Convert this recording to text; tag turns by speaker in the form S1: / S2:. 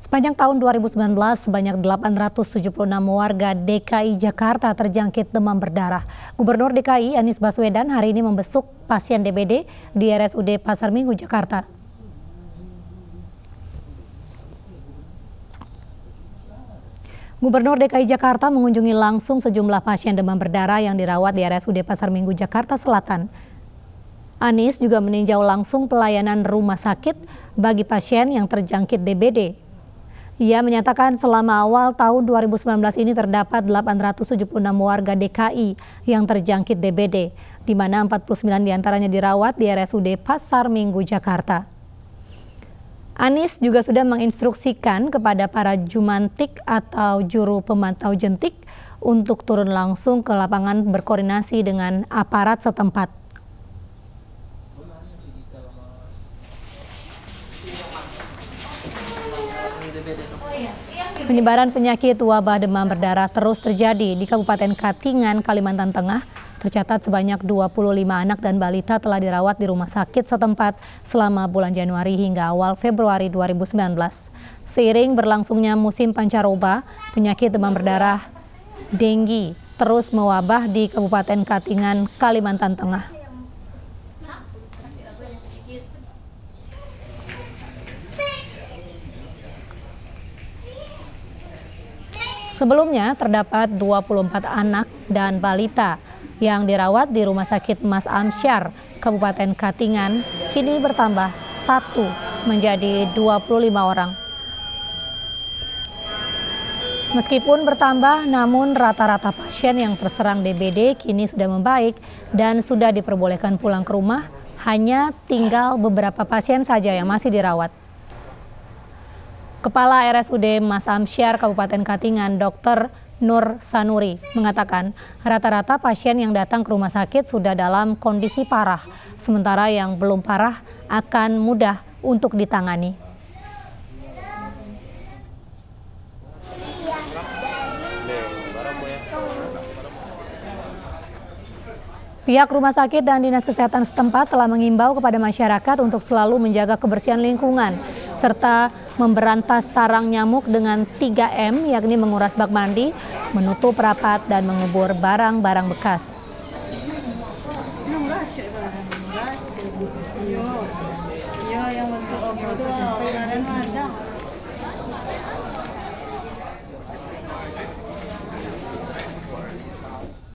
S1: Sepanjang tahun 2019, sebanyak 876 warga DKI Jakarta terjangkit demam berdarah. Gubernur DKI Anies Baswedan hari ini membesuk pasien DBD di RSUD Pasar Minggu, Jakarta. Gubernur DKI Jakarta mengunjungi langsung sejumlah pasien demam berdarah yang dirawat di RSUD Pasar Minggu, Jakarta Selatan. Anies juga meninjau langsung pelayanan rumah sakit bagi pasien yang terjangkit DBD ia menyatakan selama awal tahun 2019 ini terdapat 876 warga DKI yang terjangkit DBD, di mana 49 diantaranya dirawat di RSUD Pasar Minggu, Jakarta. Anies juga sudah menginstruksikan kepada para jumantik atau juru pemantau jentik untuk turun langsung ke lapangan berkoordinasi dengan aparat setempat. Penyebaran penyakit wabah demam berdarah terus terjadi di Kabupaten Katingan, Kalimantan Tengah. Tercatat sebanyak 25 anak dan balita telah dirawat di rumah sakit setempat selama bulan Januari hingga awal Februari 2019. Seiring berlangsungnya musim pancaroba, penyakit demam berdarah denggi terus mewabah di Kabupaten Katingan, Kalimantan Tengah. Sebelumnya terdapat 24 anak dan balita yang dirawat di Rumah Sakit Mas Amsyar, Kabupaten Katingan, kini bertambah satu menjadi 25 orang. Meskipun bertambah, namun rata-rata pasien yang terserang DBD kini sudah membaik dan sudah diperbolehkan pulang ke rumah, hanya tinggal beberapa pasien saja yang masih dirawat. Kepala RSUD Mas Amsyar Kabupaten Katingan, Dr. Nur Sanuri mengatakan rata-rata pasien yang datang ke rumah sakit sudah dalam kondisi parah, sementara yang belum parah akan mudah untuk ditangani. Pihak rumah sakit dan dinas kesehatan setempat telah mengimbau kepada masyarakat untuk selalu menjaga kebersihan lingkungan serta memberantas sarang nyamuk dengan 3M yakni menguras bak mandi, menutup rapat dan mengubur barang-barang bekas.